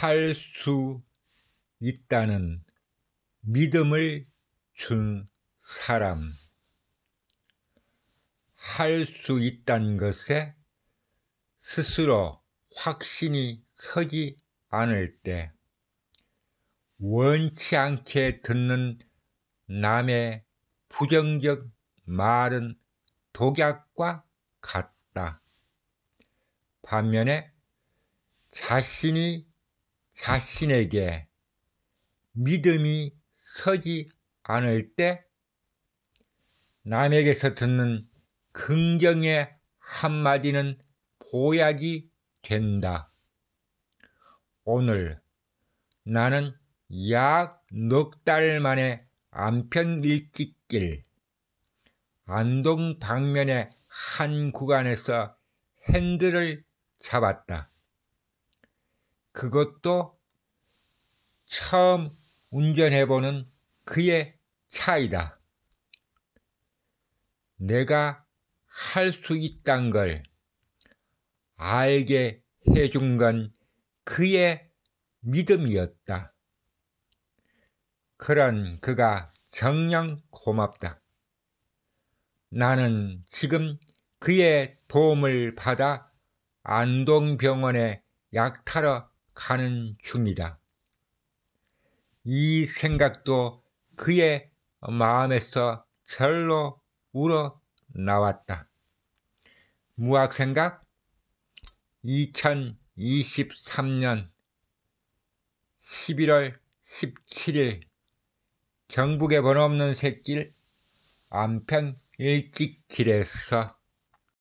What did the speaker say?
할 수 있다는 믿음을 준 사람. 할 수 있다는 것에 스스로 확신이 서지 않을 때 원치 않게 듣는 남의 부정적 말은 독약과 같다. 반면에 자신이 자신에게 믿음이 서지 않을 때 남에게서 듣는 긍정의 한마디는 보약이 된다. 오늘 나는 약 넉 달 만에 안평 일찍길 안동 방면의 한 구간에서 핸들을 잡았다. 그것도 처음 운전해보는 그의 차이다. 내가 할 수 있단 걸 알게 해준 건 그의 믿음이었다. 그런 그가 정녕 고맙다. 나는 지금 그의 도움을 받아 안동병원에 약 타러 가는 중이다. 이 생각도 그의 마음에서 절로 우러 나왔다. 무학생각 2023년 11월 17일 경북의 번없는 새길 안평 일찍 길에서